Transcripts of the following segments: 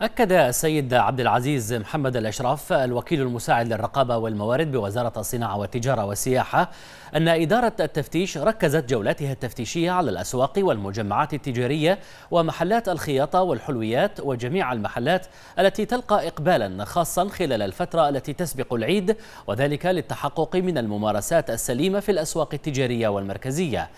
أكد السيد عبد العزيز محمد الأشراف الوكيل المساعد للرقابة والموارد بوزارة الصناعة والتجارة والسياحة أن إدارة التفتيش ركزت جولاتها التفتيشية على الأسواق والمجمعات التجارية ومحلات الخياطة والحلويات وجميع المحلات التي تلقى إقبالا خاصا خلال الفترة التي تسبق العيد وذلك للتحقق من الممارسات السليمة في الأسواق التجارية والمركزية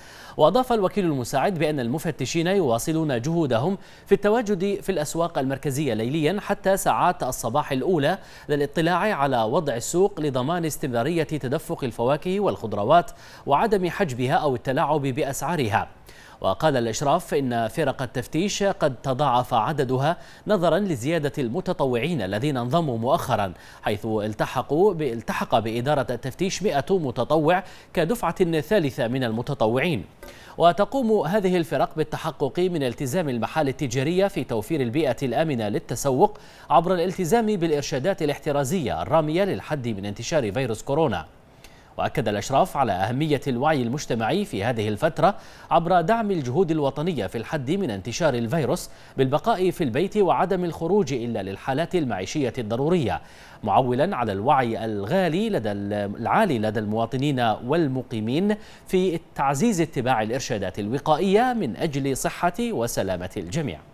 وأضاف الوكيل المساعد بأن المفتشين يواصلون جهودهم في التواجد في الأسواق المركزية ليليا حتى ساعات الصباح الأولى للاطلاع على وضع السوق لضمان استمرارية تدفق الفواكه والخضروات وعدم حجبها أو التلاعب بأسعارها وقال الإشراف إن فرق التفتيش قد تضاعف عددها نظرا لزيادة المتطوعين الذين انضموا مؤخرا حيث التحقوا التحق بإدارة التفتيش 100 متطوع كدفعة ثالثة من المتطوعين وتقوم هذه الفرق بالتحقق من التزام المحال التجارية في توفير البيئة الآمنة للتسوق عبر الالتزام بالإرشادات الاحترازية الرامية للحد من انتشار فيروس كورونا وأكد الأشراف على أهمية الوعي المجتمعي في هذه الفترة عبر دعم الجهود الوطنية في الحد من انتشار الفيروس بالبقاء في البيت وعدم الخروج إلا للحالات المعيشية الضرورية معولا على الوعي الغالي لدى العالي لدى المواطنين والمقيمين في تعزيز اتباع الإرشادات الوقائية من أجل صحة وسلامة الجميع